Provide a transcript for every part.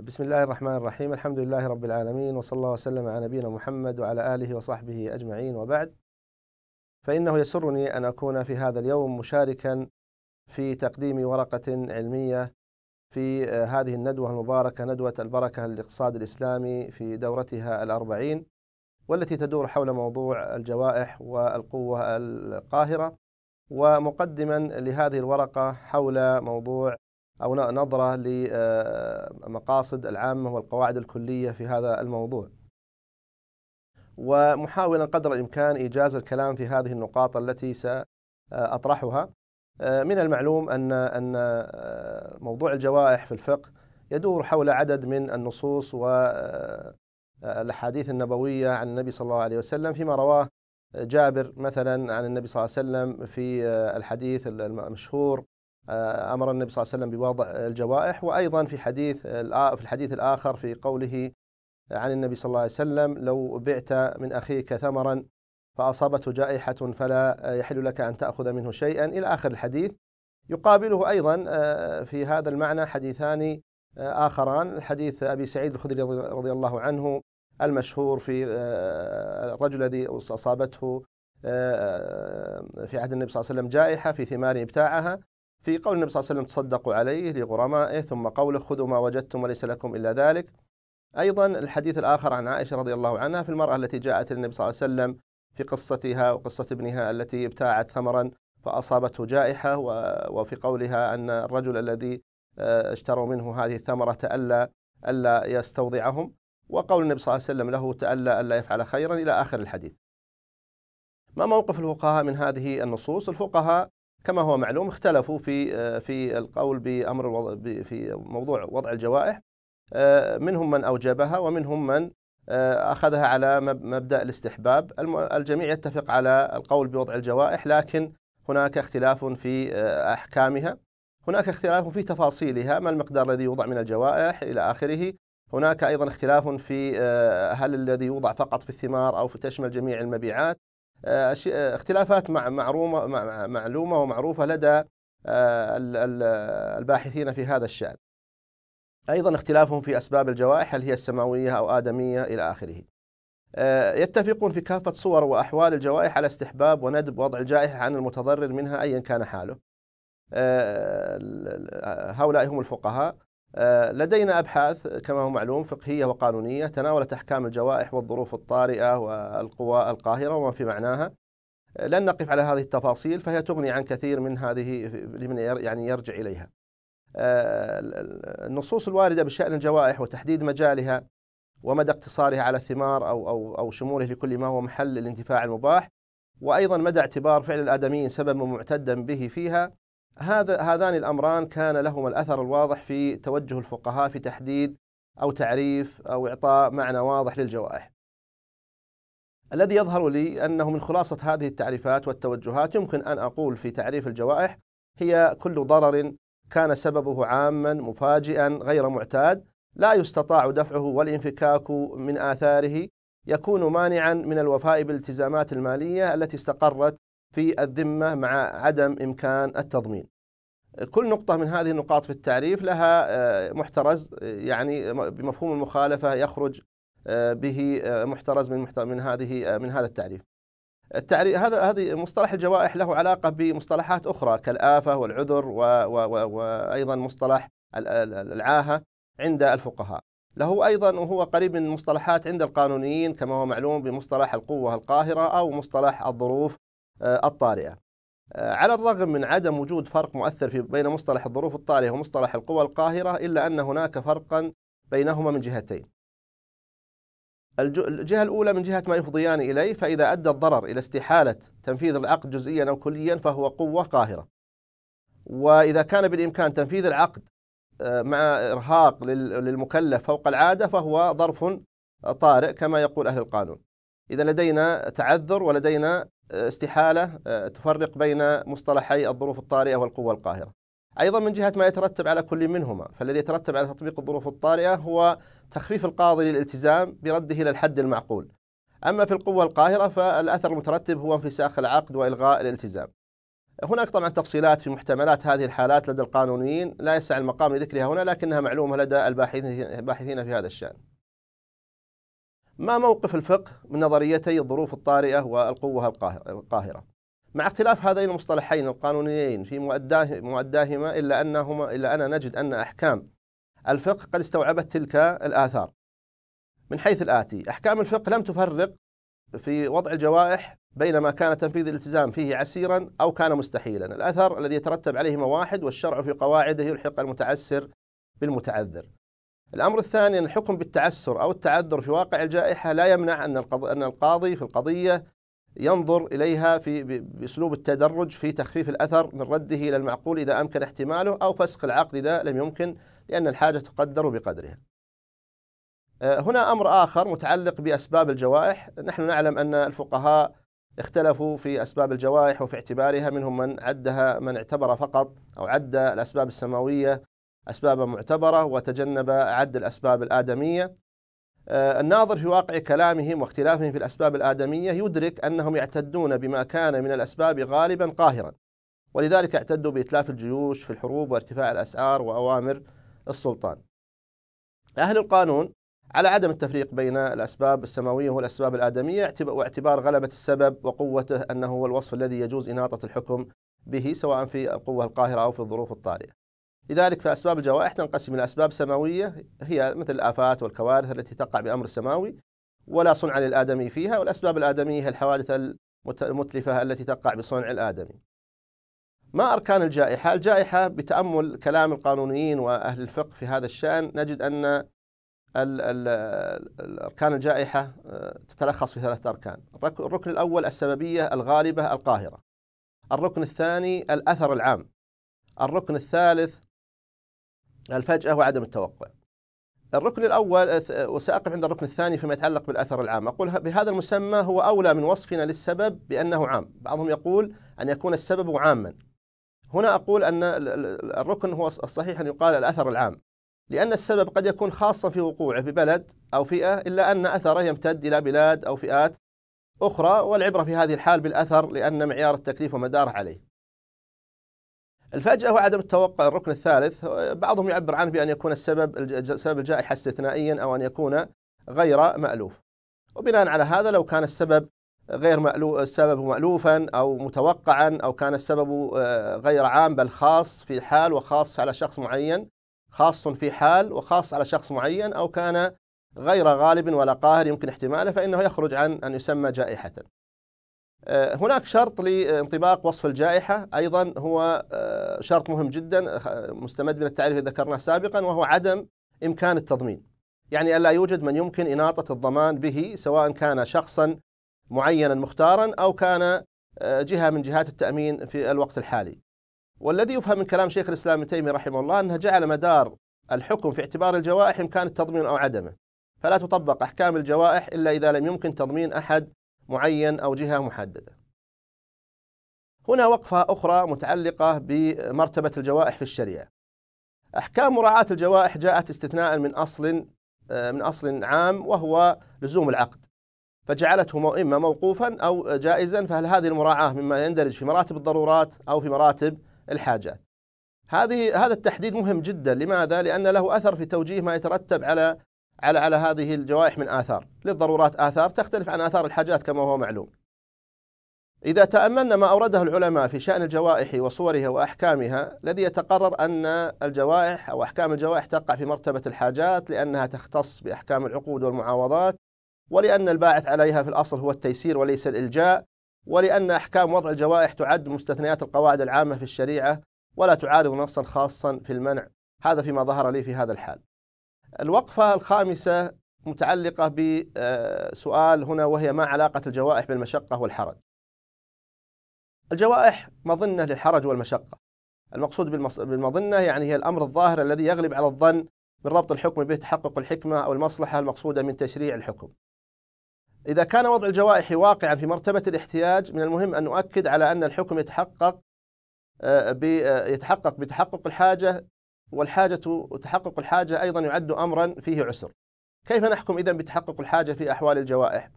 بسم الله الرحمن الرحيم الحمد لله رب العالمين وصلى الله وسلم على نبينا محمد وعلى آله وصحبه أجمعين وبعد فإنه يسرني أن أكون في هذا اليوم مشاركا في تقديم ورقة علمية في آه، هذه الندوة المباركة ندوة البركة للاقتصاد الإسلامي في دورتها الأربعين والتي تدور حول موضوع الجوائح والقوة القاهرة ومقدما لهذه الورقة حول موضوع أو نظرة لمقاصد آه، العامة والقواعد الكلية في هذا الموضوع ومحاولا قدر الإمكان إيجاز الكلام في هذه النقاط التي سأطرحها آه، من المعلوم أن أن آه، موضوع الجوائح في الفقه يدور حول عدد من النصوص والأحاديث النبوية عن النبي صلى الله عليه وسلم فيما رواه جابر مثلا عن النبي صلى الله عليه وسلم في الحديث المشهور آه، امر النبي صلى الله عليه وسلم بوضع الجوائح وايضا في حديث آه، في الحديث الاخر في قوله عن النبي صلى الله عليه وسلم لو بعت من اخيك ثمرا فاصابته جائحه فلا يحل لك ان تاخذ منه شيئا الى اخر الحديث يقابله ايضا آه، في هذا المعنى حديثان اخران حديث ابي سعيد الخدري رضي الله عنه المشهور في الرجل الذي اصابته في عهد النبي صلى الله عليه وسلم جائحه في ثمار ابتاعها في قول النبي صلى الله عليه وسلم تصدقوا عليه لغرمائه ثم قوله خذوا ما وجدتم وليس لكم إلا ذلك أيضا الحديث الآخر عن عائشة رضي الله عنها في المرأة التي جاءت للنبي صلى الله عليه وسلم في قصتها وقصة ابنها التي ابتاعت ثمرا فأصابته جائحة وفي قولها أن الرجل الذي آه، اشتروا منه هذه الثمرة تألى ألا يستوضعهم وقول النبي صلى الله عليه وسلم له تألى ألا يفعل خيرا إلى آخر الحديث ما موقف الفقهاء من هذه النصوص الفقهاء كما هو معلوم اختلفوا في آه، في القول بامر الوضع في موضوع وضع الجوائح آه، منهم من اوجبها ومنهم من آه، اخذها على مبدا الاستحباب الجميع يتفق على القول بوضع الجوائح لكن هناك اختلاف في احكامها هناك اختلاف في تفاصيلها ما المقدار الذي يوضع من الجوائح الى اخره هناك ايضا اختلاف في هل الذي يوضع فقط في الثمار او في تشمل جميع المبيعات آه، آه، اختلافات مع معرومة مع معلومة ومعروفة لدى آه، الباحثين في هذا الشأن أيضا اختلافهم في أسباب الجوائح هل هي السماوية أو آدمية إلى آخره يتفقون في كافة صور وأحوال الجوائح على استحباب وندب وضع الجائحة عن المتضرر منها أيا كان حاله هؤلاء هم الفقهاء آه، لدينا أبحاث كما هو معلوم فقهية وقانونية تناولت أحكام الجوائح والظروف الطارئة والقوى القاهرة وما في معناها آه، لن نقف على هذه التفاصيل فهي تغني عن كثير من هذه لمن يعني يرجع إليها آه، النصوص الواردة بشأن الجوائح وتحديد مجالها ومدى اقتصارها على الثمار أو, أو, أو شموله لكل ما هو محل الانتفاع المباح وأيضا مدى اعتبار فعل الآدميين سببا معتدا به فيها هذا هذان الامران كان لهما الاثر الواضح في توجه الفقهاء في تحديد او تعريف او اعطاء معنى واضح للجوائح. الذي يظهر لي انه من خلاصه هذه التعريفات والتوجهات يمكن ان اقول في تعريف الجوائح هي كل ضرر كان سببه عاما مفاجئا غير معتاد لا يستطاع دفعه والانفكاك من اثاره يكون مانعا من الوفاء بالالتزامات الماليه التي استقرت في الذمة مع عدم إمكان التضمين كل نقطة من هذه النقاط في التعريف لها آه، محترز آه، يعني بمفهوم المخالفة يخرج آه، به محترز من من هذه من هذا التعريف. التعريف هذا هذه مصطلح الجوائح له علاقة بمصطلحات أخرى كالآفة والعذر وأيضا مصطلح العاهة عند الفقهاء. له أيضا وهو قريب من مصطلحات عند القانونيين كما هو معلوم بمصطلح القوة القاهرة أو مصطلح الظروف آه، الطارئة آه، على الرغم من عدم وجود فرق مؤثر في بين مصطلح الظروف الطارئة ومصطلح القوى القاهرة إلا أن هناك فرقا بينهما من جهتين الجهة الأولى من جهة ما يفضيان إليه فإذا أدى الضرر إلى استحالة تنفيذ العقد جزئيا أو كليا فهو قوة قاهرة وإذا كان بالإمكان تنفيذ العقد آه، مع إرهاق للمكلف فوق العادة فهو ظرف طارئ كما يقول أهل القانون إذا لدينا تعذر ولدينا استحالة آه، تفرق بين مصطلحي الظروف الطارئة والقوة القاهرة أيضا من جهة ما يترتب على كل منهما فالذي يترتب على تطبيق الظروف الطارئة هو تخفيف القاضي للالتزام برده إلى الحد المعقول أما في القوة القاهرة فالأثر المترتب هو انفساخ العقد وإلغاء الالتزام هناك طبعا تفصيلات في محتملات هذه الحالات لدى القانونيين لا يسع المقام لذكرها هنا لكنها معلومة لدى الباحثين في هذا الشأن ما موقف الفقه من نظريتي الظروف الطارئة والقوة القاهرة مع اختلاف هذين المصطلحين القانونيين في مؤداه مؤداهما إلا أنهما إلا أنا نجد أن أحكام الفقه قد استوعبت تلك الآثار من حيث الآتي أحكام الفقه لم تفرق في وضع الجوائح بين ما كان تنفيذ الالتزام فيه عسيرا أو كان مستحيلا الأثر الذي يترتب عليه واحد والشرع في قواعده يلحق المتعسر بالمتعذر الأمر الثاني أن الحكم بالتعسر أو التعذر في واقع الجائحة لا يمنع أن أن القاضي في القضية ينظر إليها في بأسلوب التدرج في تخفيف الأثر من رده إلى المعقول إذا أمكن احتماله أو فسخ العقد إذا لم يمكن لأن الحاجة تقدر بقدرها. آه، هنا أمر آخر متعلق بأسباب الجوائح، نحن نعلم أن الفقهاء اختلفوا في أسباب الجوائح وفي اعتبارها منهم من عدها من اعتبر فقط أو عد الأسباب السماوية أسبابا معتبرة وتجنب عد الأسباب الآدمية آه، الناظر في واقع كلامهم واختلافهم في الأسباب الآدمية يدرك أنهم يعتدون بما كان من الأسباب غالبا قاهرا ولذلك اعتدوا بإتلاف الجيوش في الحروب وارتفاع الأسعار وأوامر السلطان أهل القانون على عدم التفريق بين الأسباب السماوية والأسباب الآدمية واعتبار غلبة السبب وقوته أنه هو الوصف الذي يجوز إناطة الحكم به سواء في القوة القاهرة أو في الظروف الطارئة لذلك فأسباب الجوائح تنقسم إلى أسباب سماوية هي مثل الآفات والكوارث التي تقع بأمر سماوي ولا صنع للآدمي فيها والأسباب الآدمية هي الحوادث المتلفة التي تقع بصنع الآدمي ما أركان الجائحة؟ الجائحة بتأمل كلام القانونيين وأهل الفقه في هذا الشأن نجد أن أركان الجائحة آه، تتلخص في ثلاثة أركان الركن الأول السببية الغالبة القاهرة الركن الثاني الأثر العام الركن الثالث الفجأة وعدم التوقع الركن الأول وسأقف عند الركن الثاني فيما يتعلق بالأثر العام أقول بهذا المسمى هو أولى من وصفنا للسبب بأنه عام بعضهم يقول أن يكون السبب عاما هنا أقول أن الركن هو الصحيح أن يقال الأثر العام لأن السبب قد يكون خاصا في وقوعه ببلد أو فئة إلا أن أثره يمتد إلى بلاد أو فئات أخرى والعبرة في هذه الحال بالأثر لأن معيار التكليف ومداره عليه الفجأة هو عدم التوقع الركن الثالث بعضهم يعبر عنه بأن يكون السبب سبب الجائحة استثنائيا أو أن يكون غير مألوف وبناء على هذا لو كان السبب غير مألوف السبب مألوفا أو متوقعا أو كان السبب آه، غير عام بل خاص في حال وخاص على شخص معين خاص في حال وخاص على شخص معين أو كان غير غالب ولا قاهر يمكن احتماله فإنه يخرج عن أن يسمى جائحة آه، هناك شرط لانطباق وصف الجائحة أيضا هو آه، شرط مهم جدا مستمد من التعريف اللي ذكرناه سابقا وهو عدم إمكان التضمين يعني ألا يوجد من يمكن إناطة الضمان به سواء كان شخصا معينا مختارا أو كان آه، جهة من جهات التأمين في الوقت الحالي والذي يفهم من كلام شيخ الإسلام ابن تيمية رحمه الله أنه جعل مدار الحكم في اعتبار الجوائح إمكان التضمين أو عدمه فلا تطبق أحكام الجوائح إلا إذا لم يمكن تضمين أحد معين أو جهة محددة هنا وقفة أخرى متعلقة بمرتبة الجوائح في الشريعة أحكام مراعاة الجوائح جاءت استثناء من أصل آه، من أصل عام وهو لزوم العقد فجعلته إما موقوفا أو جائزا فهل هذه المراعاة مما يندرج في مراتب الضرورات أو في مراتب الحاجات هذه هذا التحديد مهم جدا لماذا؟ لأن له أثر في توجيه ما يترتب على على على هذه الجوائح من آثار للضرورات آثار تختلف عن آثار الحاجات كما هو معلوم إذا تأملنا ما أورده العلماء في شأن الجوائح وصورها وأحكامها الذي يتقرر أن الجوائح أو أحكام الجوائح تقع في مرتبة الحاجات لأنها تختص بأحكام العقود والمعاوضات ولأن الباعث عليها في الأصل هو التيسير وليس الإلجاء ولأن أحكام وضع الجوائح تعد مستثنيات القواعد العامة في الشريعة ولا تعارض نصا خاصا في المنع هذا فيما ظهر لي في هذا الحال الوقفة الخامسة متعلقة بسؤال هنا وهي ما علاقة الجوائح بالمشقة والحرج الجوائح مظنة للحرج والمشقة المقصود بالمظنة يعني هي الأمر الظاهر الذي يغلب على الظن من ربط الحكم به تحقق الحكمة أو المصلحة المقصودة من تشريع الحكم إذا كان وضع الجوائح واقعا في مرتبة الاحتياج من المهم أن نؤكد على أن الحكم يتحقق آه، آه، يتحقق بتحقق الحاجة والحاجة وتحقق الحاجة أيضا يعد أمرا فيه عسر كيف نحكم إذا بتحقق الحاجة في أحوال الجوائح؟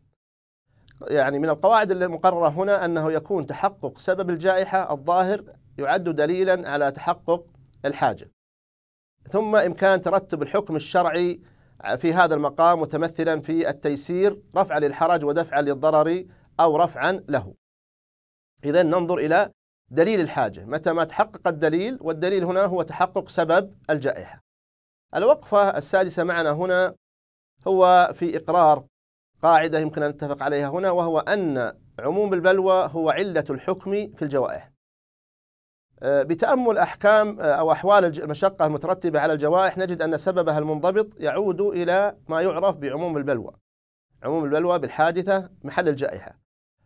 يعني من القواعد المقررة هنا أنه يكون تحقق سبب الجائحة الظاهر يعد دليلا على تحقق الحاجة ثم إمكان ترتب الحكم الشرعي في هذا المقام متمثلا في التيسير رفعا للحرج ودفعا للضرر أو رفعا له إذا ننظر إلى دليل الحاجة متى ما تحقق الدليل والدليل هنا هو تحقق سبب الجائحة الوقفة السادسة معنا هنا هو في إقرار قاعدة يمكن أن نتفق عليها هنا وهو أن عموم البلوى هو علة الحكم في الجوائح آه، بتأمل أحكام آه، أو أحوال المشقة المترتبة على الجوائح نجد أن سببها المنضبط يعود إلى ما يعرف بعموم البلوى عموم البلوى بالحادثة محل الجائحة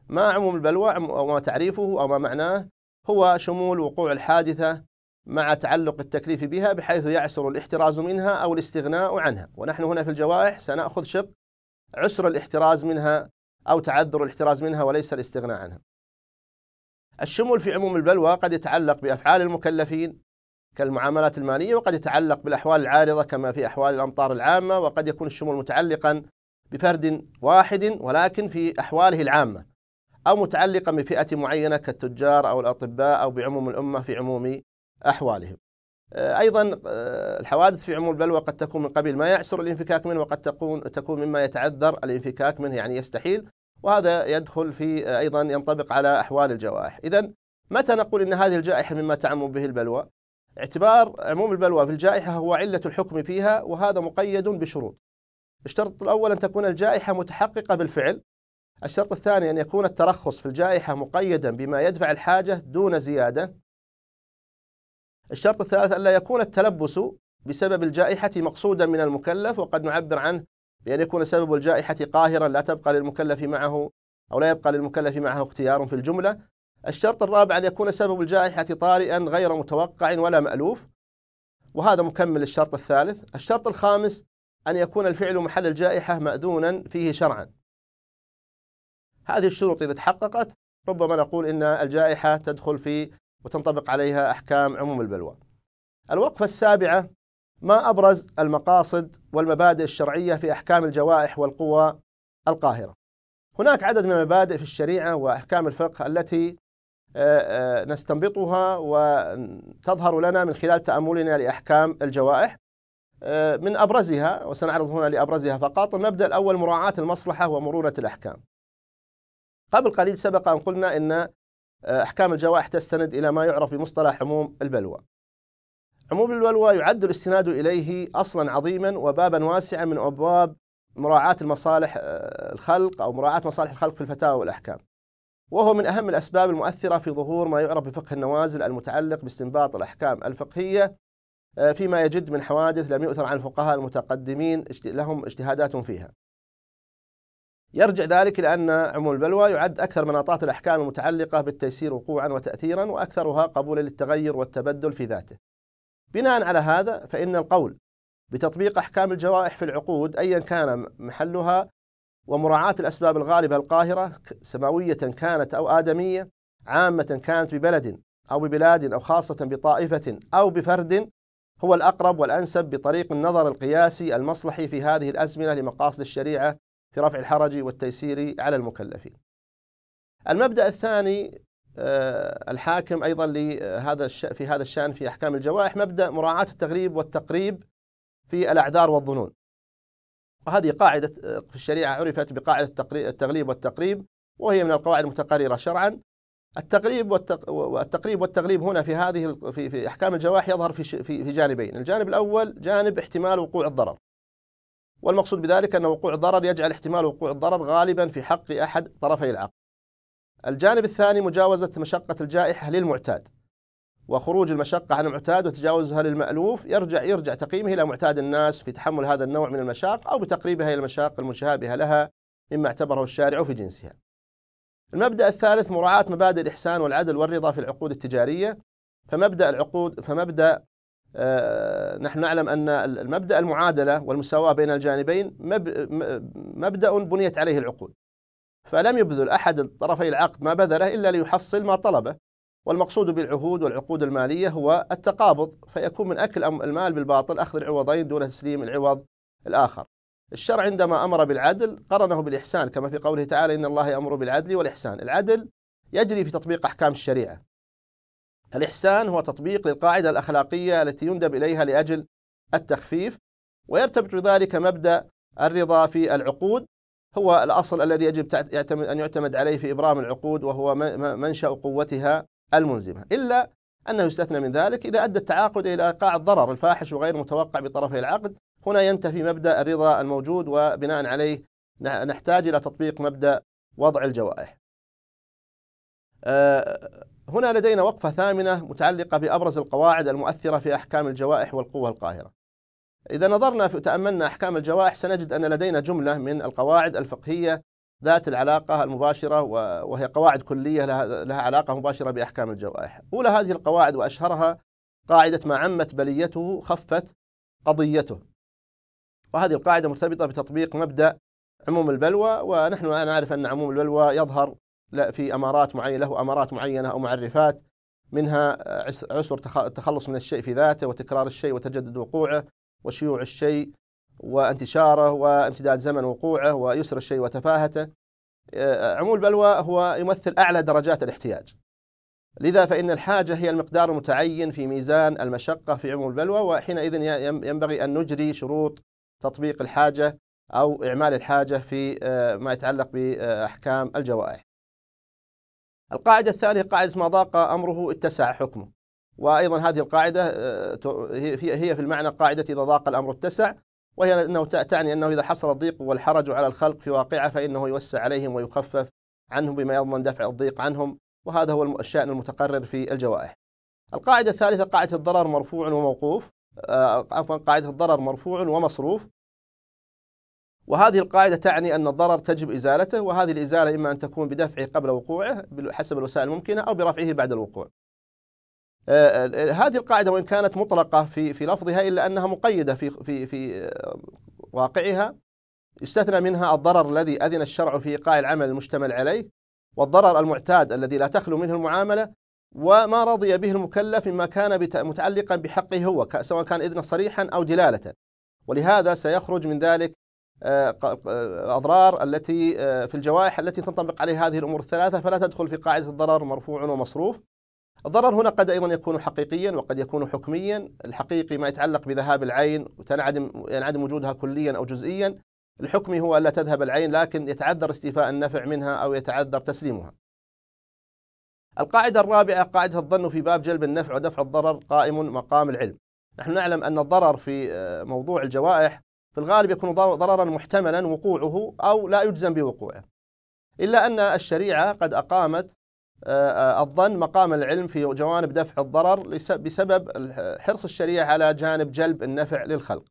ما عموم البلوى وما تعريفه أو ما معناه هو شمول وقوع الحادثة مع تعلق التكليف بها بحيث يعسر الاحتراز منها أو الاستغناء عنها ونحن هنا في الجوائح سنأخذ شق عسر الاحتراز منها أو تعذر الاحتراز منها وليس الاستغناء عنها الشمول في عموم البلوى قد يتعلق بأفعال المكلفين كالمعاملات المالية وقد يتعلق بالأحوال العارضة كما في أحوال الأمطار العامة وقد يكون الشمول متعلقا بفرد واحد ولكن في أحواله العامة أو متعلقة بفئة معينة كالتجار أو الأطباء أو بعموم الأمة في عموم أحوالهم آه، أيضا آه، الحوادث في عموم البلوى قد تكون من قبيل ما يعسر الانفكاك منه وقد تكون تكون مما يتعذر الانفكاك منه يعني يستحيل وهذا يدخل في آه، أيضا ينطبق على أحوال الجوائح إذا متى نقول أن هذه الجائحة مما تعم به البلوى اعتبار عموم البلوى في الجائحة هو علة الحكم فيها وهذا مقيد بشروط الشرط الأول أن تكون الجائحة متحققة بالفعل الشرط الثاني أن يكون الترخص في الجائحة مقيدا بما يدفع الحاجة دون زيادة الشرط الثالث ألا يكون التلبس بسبب الجائحة مقصودا من المكلف وقد نعبر عنه بأن يكون سبب الجائحة قاهرا لا تبقى للمكلف معه أو لا يبقى للمكلف معه اختيار في الجملة الشرط الرابع أن يكون سبب الجائحة طارئا غير متوقع ولا مألوف وهذا مكمل الشرط الثالث الشرط الخامس أن يكون الفعل محل الجائحة مأذونا فيه شرعا هذه الشروط إذا تحققت ربما نقول إن الجائحة تدخل في وتنطبق عليها أحكام عموم البلوى الوقفة السابعة ما أبرز المقاصد والمبادئ الشرعية في أحكام الجوائح والقوى القاهرة هناك عدد من المبادئ في الشريعة وأحكام الفقه التي آه، آه، نستنبطها وتظهر لنا من خلال تأملنا لأحكام الجوائح آه، من أبرزها وسنعرض هنا لأبرزها فقط المبدأ الأول مراعاة المصلحة ومرونة الأحكام قبل قليل سبق أن قلنا أن آه، أحكام الجوائح تستند إلى ما يعرف بمصطلح عموم البلوى عموم البلوى يعد الاستناد إليه أصلا عظيما وبابا واسعا من أبواب مراعاة المصالح آه، الخلق أو مراعاة مصالح الخلق في الفتاوى والأحكام وهو من أهم الأسباب المؤثرة في ظهور ما يعرف بفقه النوازل المتعلق باستنباط الأحكام الفقهية آه، فيما يجد من حوادث لم يؤثر عن الفقهاء المتقدمين لهم اجتهادات فيها يرجع ذلك إلى أن عموم البلوى يعد أكثر مناطات الأحكام المتعلقة بالتيسير وقوعا وتأثيرا وأكثرها قبولا للتغير والتبدل في ذاته بناء على هذا فإن القول بتطبيق أحكام الجوائح في العقود أيا كان محلها ومراعاة الأسباب الغالبة القاهرة سماوية كانت أو آدمية عامة كانت ببلد أو ببلاد أو خاصة بطائفة أو بفرد هو الأقرب والأنسب بطريق النظر القياسي المصلحي في هذه الأزمنة لمقاصد الشريعة في رفع الحرج والتيسير على المكلفين. المبدأ الثاني آه، الحاكم أيضا لهذا آه، في هذا الشأن في أحكام الجوائح مبدأ مراعاة التغريب والتقريب في الأعذار والظنون. وهذه قاعدة آه، في الشريعة عرفت بقاعدة التغليب والتقريب وهي من القواعد المتقررة شرعا. التقريب والتقريب والتغليب هنا في هذه في, في أحكام الجوائح يظهر في في جانبين، الجانب الأول جانب احتمال وقوع الضرر. والمقصود بذلك أن وقوع الضرر يجعل احتمال وقوع الضرر غالبا في حق أحد طرفي العقد الجانب الثاني مجاوزة مشقة الجائحة للمعتاد وخروج المشقة عن المعتاد وتجاوزها للمألوف يرجع يرجع تقييمه إلى معتاد الناس في تحمل هذا النوع من المشاق أو بتقريبها إلى المشاق المشابهة لها مما اعتبره الشارع في جنسها. المبدأ الثالث مراعاة مبادئ الإحسان والعدل والرضا في العقود التجارية فمبدأ العقود فمبدأ آه، نحن نعلم أن المبدأ المعادلة والمساواة بين الجانبين مبدأ بنيت عليه العقود فلم يبذل أحد طرفي العقد ما بذله إلا ليحصل ما طلبه والمقصود بالعهود والعقود المالية هو التقابض فيكون من أكل المال بالباطل أخذ العوضين دون تسليم العوض الآخر الشرع عندما أمر بالعدل قرنه بالإحسان كما في قوله تعالى إن الله يأمر بالعدل والإحسان العدل يجري في تطبيق أحكام الشريعة الإحسان هو تطبيق للقاعدة الأخلاقية التي يندب إليها لأجل التخفيف ويرتبط بذلك مبدأ الرضا في العقود هو الأصل الذي يجب أن يعتمد عليه في إبرام العقود وهو منشأ قوتها الملزمة إلا أنه يستثنى من ذلك إذا أدى التعاقد إلى إيقاع الضرر الفاحش وغير متوقع بطرفي العقد هنا ينتفي مبدأ الرضا الموجود وبناء عليه نحتاج إلى تطبيق مبدأ وضع الجوائح آه، هنا لدينا وقفة ثامنة متعلقة بأبرز القواعد المؤثرة في أحكام الجوائح والقوة القاهرة إذا نظرنا في تأملنا أحكام الجوائح سنجد أن لدينا جملة من القواعد الفقهية ذات العلاقة المباشرة وهي قواعد كلية لها علاقة مباشرة بأحكام الجوائح أولى هذه القواعد وأشهرها قاعدة ما عمت بليته خفت قضيته وهذه القاعدة مرتبطة بتطبيق مبدأ عموم البلوى ونحن نعرف أن عموم البلوى يظهر لا في امارات معينه له امارات معينه او معرفات منها عسر التخلص من الشيء في ذاته وتكرار الشيء وتجدد وقوعه وشيوع الشيء وانتشاره وامتداد زمن وقوعه ويسر الشيء وتفاهته آه، عمول البلوى هو يمثل اعلى درجات الاحتياج لذا فإن الحاجة هي المقدار المتعين في ميزان المشقة في عمول البلوى وحينئذ ينبغي أن نجري شروط تطبيق الحاجة أو إعمال الحاجة في آه، ما يتعلق بأحكام الجوائح القاعدة الثانية قاعدة ما ضاق أمره اتسع حكمه وأيضا هذه القاعدة آه، هي في المعنى قاعدة إذا ضاق الأمر اتسع وهي أنه تعني أنه إذا حصل الضيق والحرج على الخلق في واقعه فإنه يوسع عليهم ويخفف عنهم بما يضمن دفع الضيق عنهم وهذا هو الشأن المتقرر في الجوائح القاعدة الثالثة قاعدة الضرر مرفوع وموقوف آه، عفوا قاعدة الضرر مرفوع ومصروف وهذه القاعدة تعني أن الضرر تجب إزالته وهذه الإزالة إما أن تكون بدفعه قبل وقوعه حسب الوسائل الممكنة أو برفعه بعد الوقوع آه، آه، آه، هذه القاعدة وإن كانت مطلقة في في لفظها إلا أنها مقيدة في في في واقعها يستثنى منها الضرر الذي أذن الشرع في إيقاع العمل المشتمل عليه والضرر المعتاد الذي لا تخلو منه المعاملة وما رضي به المكلف مما كان متعلقا بحقه هو سواء كان إذنا صريحا أو دلالة ولهذا سيخرج من ذلك آه، الأضرار التي آه، في الجوائح التي تنطبق عليه هذه الأمور الثلاثة فلا تدخل في قاعدة الضرر مرفوع ومصروف الضرر هنا قد أيضا يكون حقيقيا وقد يكون حكميا الحقيقي ما يتعلق بذهاب العين وتنعدم ينعدم وجودها كليا أو جزئيا الحكمي هو ألا تذهب العين لكن يتعذر استيفاء النفع منها أو يتعذر تسليمها القاعدة الرابعة قاعدة الظن في باب جلب النفع ودفع الضرر قائم مقام العلم نحن نعلم أن الضرر في آه، موضوع الجوائح في الغالب يكون ضررا محتملا وقوعه أو لا يجزم بوقوعه إلا أن الشريعة قد أقامت آه، آه، الظن مقام العلم في جوانب دفع الضرر بسبب حرص الشريعة على جانب جلب النفع للخلق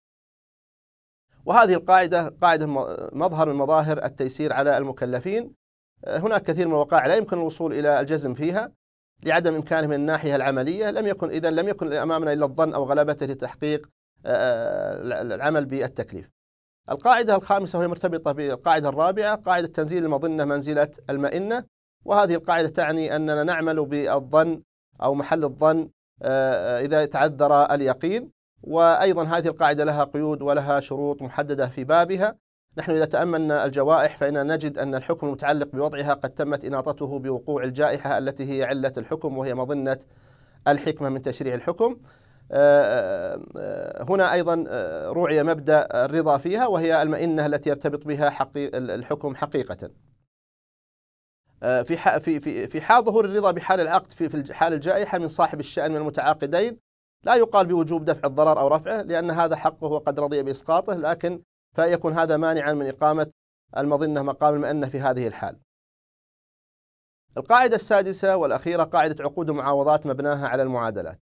وهذه القاعدة قاعدة مظهر من مظاهر التيسير على المكلفين آه، هناك كثير من الوقائع لا يمكن الوصول إلى الجزم فيها لعدم إمكانه من الناحية العملية لم يكن إذا لم يكن أمامنا إلا الظن أو غلبته لتحقيق آه، آه، العمل بالتكليف القاعدة الخامسة وهي مرتبطة بالقاعدة الرابعة قاعدة تنزيل المظنة منزلة المئنة وهذه القاعدة تعني أننا نعمل بالظن أو محل الظن آه، إذا تعذر اليقين وأيضا هذه القاعدة لها قيود ولها شروط محددة في بابها نحن إذا تأملنا الجوائح فإننا نجد أن الحكم المتعلق بوضعها قد تمت إناطته بوقوع الجائحة التي هي علة الحكم وهي مظنة الحكمة من تشريع الحكم آه، آه، آه، هنا أيضا روعي مبدأ الرضا فيها وهي المئنة التي يرتبط بها حقيق الحكم حقيقة في في في حال ظهور الرضا بحال العقد في في الحال الجائحة من صاحب الشأن من المتعاقدين لا يقال بوجوب دفع الضرر أو رفعه لأن هذا حقه وقد رضي بإسقاطه لكن فيكون هذا مانعا من إقامة المظنة مقام المئنة في هذه الحال القاعدة السادسة والأخيرة قاعدة عقود المعاوضات مبناها على المعادلات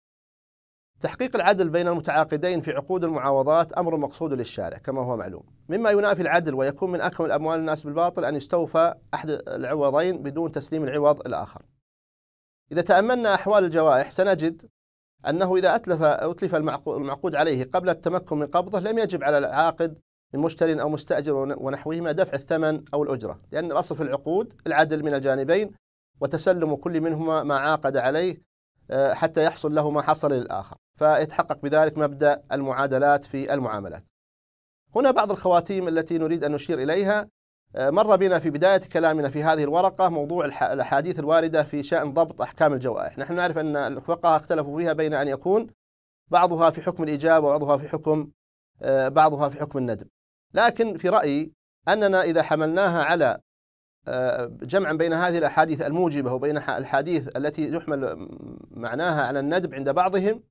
تحقيق العدل بين المتعاقدين في عقود المعاوضات أمر مقصود للشارع كما هو معلوم مما ينافي العدل ويكون من أكمل أموال الناس بالباطل أن يستوفى أحد العوضين بدون تسليم العوض الآخر إذا تأملنا أحوال الجوائح سنجد أنه إذا أتلف أتلف المعقود عليه قبل التمكن من قبضه لم يجب على العاقد من مشتر أو مستأجر ونحوهما دفع الثمن أو الأجرة لأن الأصل في العقود العدل من الجانبين وتسلم كل منهما ما عاقد عليه آه، حتى يحصل له ما حصل للآخر فيتحقق بذلك مبدأ المعادلات في المعاملات هنا بعض الخواتيم التي نريد أن نشير إليها آه، مر بنا في بداية كلامنا في هذه الورقة موضوع الأحاديث الواردة في شأن ضبط أحكام الجوائح نحن نعرف أن الفقهاء اختلفوا فيها بين أن يكون بعضها في حكم الإجابة وبعضها في حكم آه، بعضها في حكم الندب لكن في رأيي أننا إذا حملناها على آه، جمعا بين هذه الأحاديث الموجبة وبين الأحاديث التي يحمل معناها على الندب عند بعضهم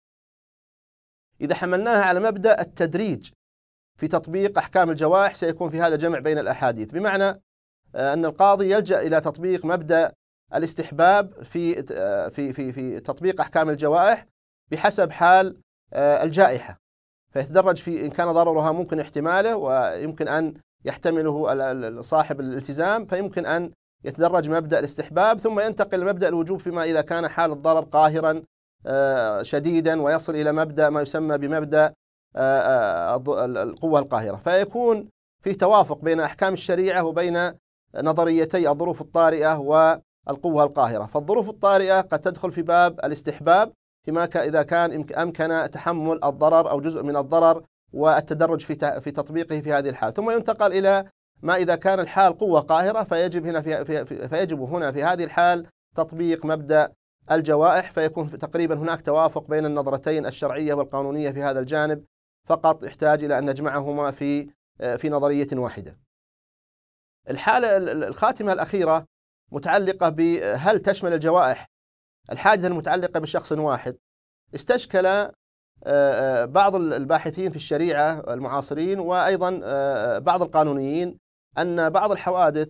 إذا حملناها على مبدأ التدريج في تطبيق أحكام الجوائح سيكون في هذا جمع بين الأحاديث بمعنى آه، أن القاضي يلجأ إلى تطبيق مبدأ الاستحباب في آه، في في في تطبيق أحكام الجوائح بحسب حال آه، الجائحة فيتدرج في إن كان ضررها ممكن احتماله ويمكن أن يحتمله صاحب الالتزام فيمكن أن يتدرج مبدأ الاستحباب ثم ينتقل لمبدأ الوجوب فيما إذا كان حال الضرر قاهرا آه، شديدا ويصل إلى مبدأ ما يسمى بمبدأ آه، آه، القوة القاهرة فيكون في توافق بين أحكام الشريعة وبين نظريتي الظروف الطارئة والقوة القاهرة فالظروف الطارئة قد تدخل في باب الاستحباب فيما إذا كان أمكن تحمل الضرر أو جزء من الضرر والتدرج في في تطبيقه في هذه الحال ثم ينتقل إلى ما إذا كان الحال قوة قاهرة فيجب هنا في فيجب هنا في هذه الحال تطبيق مبدأ الجوائح فيكون في تقريبا هناك توافق بين النظرتين الشرعية والقانونية في هذا الجانب فقط يحتاج إلى أن نجمعهما في آه، في نظرية واحدة الحالة الخاتمة الأخيرة متعلقة بهل آه، تشمل الجوائح الحادثة المتعلقة بشخص واحد استشكل آه، بعض الباحثين في الشريعة المعاصرين وأيضا بعض القانونيين أن بعض الحوادث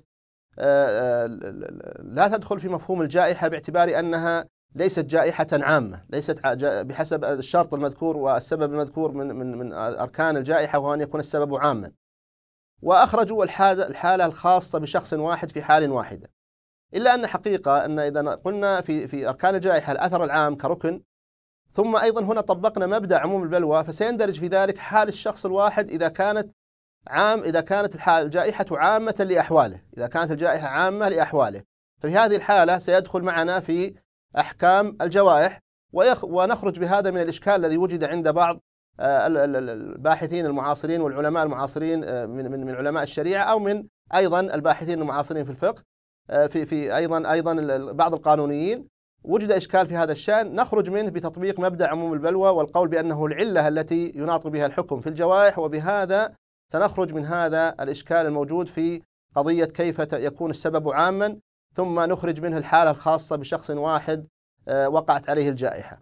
آه، آه، لا تدخل في مفهوم الجائحة باعتبار أنها ليست جائحة عامة ليست بحسب الشرط المذكور والسبب المذكور من, من, من أركان الجائحة وهو أن يكون السبب عاما وأخرجوا الحالة الخاصة بشخص واحد في حال واحدة إلا أن حقيقة أن إذا قلنا في, في أركان الجائحة الأثر العام كركن ثم أيضا هنا طبقنا مبدأ عموم البلوى فسيندرج في ذلك حال الشخص الواحد إذا كانت عام إذا كانت الجائحة عامة لأحواله إذا كانت الجائحة عامة لأحواله ففي هذه الحالة سيدخل معنا في أحكام الجوائح ونخرج بهذا من الإشكال الذي وجد عند بعض آه، الباحثين المعاصرين والعلماء المعاصرين آه، من من من علماء الشريعه او من ايضا الباحثين المعاصرين في الفقه آه، في في ايضا ايضا بعض القانونيين وجد اشكال في هذا الشان نخرج منه بتطبيق مبدا عموم البلوى والقول بانه العله التي يناط بها الحكم في الجوائح وبهذا سنخرج من هذا الإشكال الموجود في قضية كيف يكون السبب عاما ثم نخرج منه الحالة الخاصة بشخص واحد آه، وقعت عليه الجائحة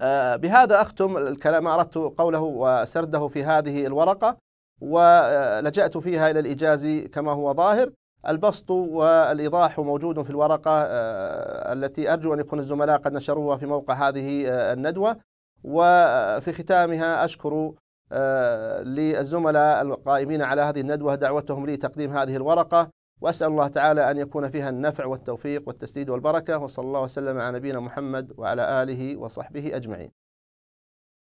آه، بهذا أختم الكلام ما أردت قوله وسرده في هذه الورقة ولجأت فيها إلى الإجاز كما هو ظاهر البسط والإيضاح موجود في الورقة آه، التي أرجو أن يكون الزملاء قد نشروها في موقع هذه الندوة وفي ختامها أشكر آه، للزملاء القائمين على هذه الندوة دعوتهم لتقديم هذه الورقة وأسأل الله تعالى أن يكون فيها النفع والتوفيق والتسديد والبركة وصلى الله وسلم على نبينا محمد وعلى آله وصحبه أجمعين